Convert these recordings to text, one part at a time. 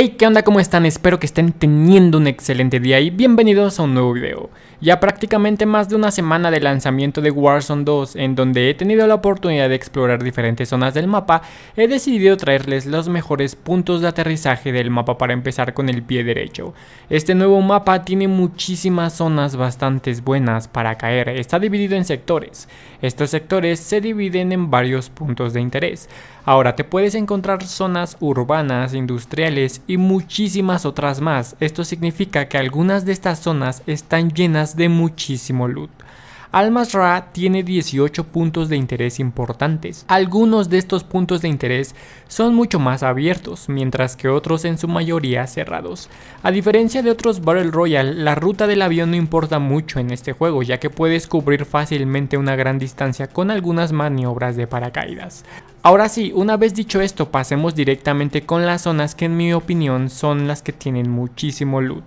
Hey, ¿qué onda? ¿Cómo están? Espero que estén teniendo un excelente día y bienvenidos a un nuevo video. Ya prácticamente más de una semana de lanzamiento de Warzone 2, en donde he tenido la oportunidad de explorar diferentes zonas del mapa, he decidido traerles los mejores puntos de aterrizaje del mapa para empezar con el pie derecho. Este nuevo mapa tiene muchísimas zonas bastante buenas para caer, está dividido en sectores. Estos sectores se dividen en varios puntos de interés. Ahora te puedes encontrar zonas urbanas, industriales y muchísimas otras más. Esto significa que algunas de estas zonas están llenas de muchísimo loot. Almas Ra tiene 18 puntos de interés importantes. Algunos de estos puntos de interés son mucho más abiertos, mientras que otros en su mayoría cerrados. A diferencia de otros Battle Royale, la ruta del avión no importa mucho en este juego, ya que puedes cubrir fácilmente una gran distancia con algunas maniobras de paracaídas. Ahora sí, una vez dicho esto, pasemos directamente con las zonas que en mi opinión son las que tienen muchísimo loot.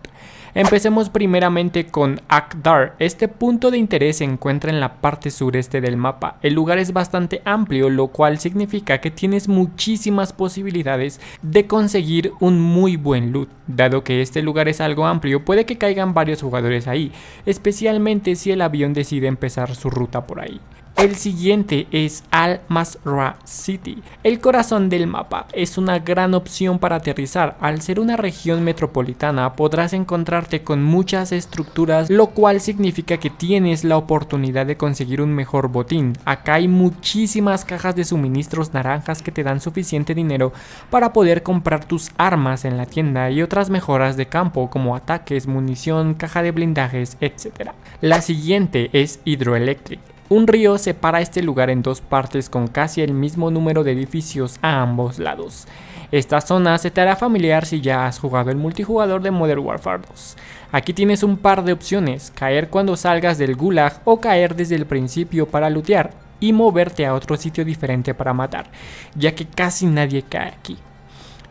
Empecemos primeramente con Akdar. Este punto de interés se encuentra en la parte sureste del mapa. El lugar es bastante amplio, lo cual significa que tienes muchísimas posibilidades de conseguir un muy buen loot. Dado que este lugar es algo amplio, puede que caigan varios jugadores ahí, especialmente si el avión decide empezar su ruta por ahí. El siguiente es Al Masra City. El corazón del mapa es una gran opción para aterrizar. Al ser una región metropolitana podrás encontrarte con muchas estructuras, lo cual significa que tienes la oportunidad de conseguir un mejor botín. Acá hay muchísimas cajas de suministros naranjas que te dan suficiente dinero para poder comprar tus armas en la tienda y otras mejoras de campo como ataques, munición, caja de blindajes, etc. La siguiente es Hydroelectric. Un río separa este lugar en dos partes con casi el mismo número de edificios a ambos lados. Esta zona se te hará familiar si ya has jugado el multijugador de Modern Warfare 2. Aquí tienes un par de opciones, caer cuando salgas del gulag o caer desde el principio para lootear y moverte a otro sitio diferente para matar, ya que casi nadie cae aquí.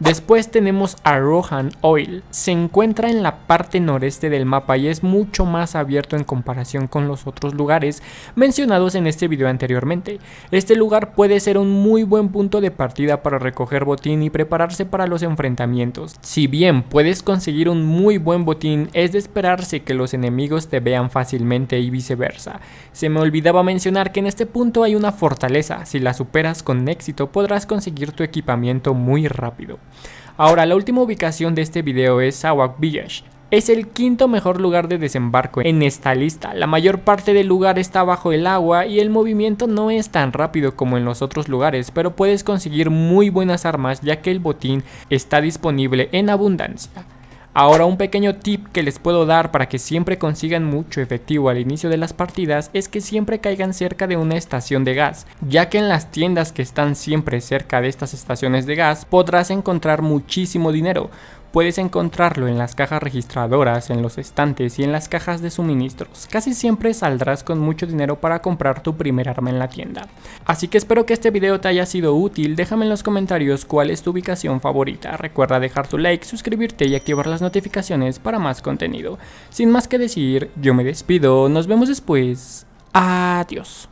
Después tenemos a Rohan Oil. Se encuentra en la parte noreste del mapa y es mucho más abierto en comparación con los otros lugares mencionados en este video anteriormente. Este lugar puede ser un muy buen punto de partida para recoger botín y prepararse para los enfrentamientos. Si bien puedes conseguir un muy buen botín, es de esperarse que los enemigos te vean fácilmente y viceversa. Se me olvidaba mencionar que en este punto hay una fortaleza, si la superas con éxito podrás conseguir tu equipamiento muy rápido. Ahora, la última ubicación de este video es Sawak Village. Es el quinto mejor lugar de desembarco en esta lista. La mayor parte del lugar está bajo el agua y el movimiento no es tan rápido como en los otros lugares, pero puedes conseguir muy buenas armas ya que el botín está disponible en abundancia. Ahora un pequeño tip que les puedo dar para que siempre consigan mucho efectivo al inicio de las partidas es que siempre caigan cerca de una estación de gas, ya que en las tiendas que están siempre cerca de estas estaciones de gas podrás encontrar muchísimo dinero. Puedes encontrarlo en las cajas registradoras, en los estantes y en las cajas de suministros. Casi siempre saldrás con mucho dinero para comprar tu primer arma en la tienda. Así que espero que este video te haya sido útil, déjame en los comentarios cuál es tu ubicación favorita. Recuerda dejar tu like, suscribirte y activar las notificaciones para más contenido. Sin más que decir, yo me despido, nos vemos después. Adiós.